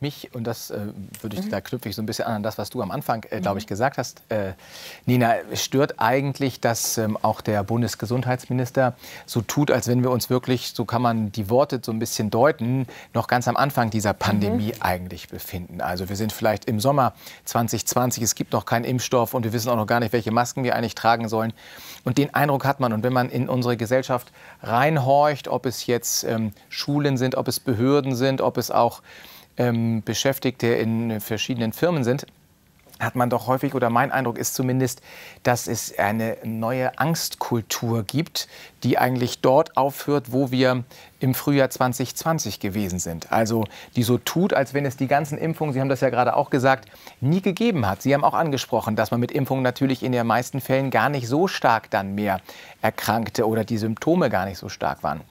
Mich, und das äh, würde ich, mhm. da knüpfe ich so ein bisschen an, an das, was du am Anfang, äh, glaube ich, mhm. gesagt hast, äh, Nina, stört eigentlich, dass ähm, auch der Bundesgesundheitsminister so tut, als wenn wir uns wirklich, so kann man die Worte so ein bisschen deuten, noch ganz am Anfang dieser mhm. Pandemie mhm. eigentlich befinden. Also wir sind vielleicht im Sommer 2020, es gibt noch keinen Impfstoff und wir wissen auch noch gar nicht, welche Masken wir eigentlich tragen sollen. Und den Eindruck hat man. Und wenn man in unsere Gesellschaft reinhorcht, ob es jetzt ähm, Schulen sind, ob es Behörden sind, ob es auch ähm, Beschäftigte in äh, verschiedenen Firmen sind, hat man doch häufig, oder mein Eindruck ist zumindest, dass es eine neue Angstkultur gibt, die eigentlich dort aufhört, wo wir im Frühjahr 2020 gewesen sind. Also die so tut, als wenn es die ganzen Impfungen, Sie haben das ja gerade auch gesagt, nie gegeben hat. Sie haben auch angesprochen, dass man mit Impfungen natürlich in den meisten Fällen gar nicht so stark dann mehr erkrankte oder die Symptome gar nicht so stark waren.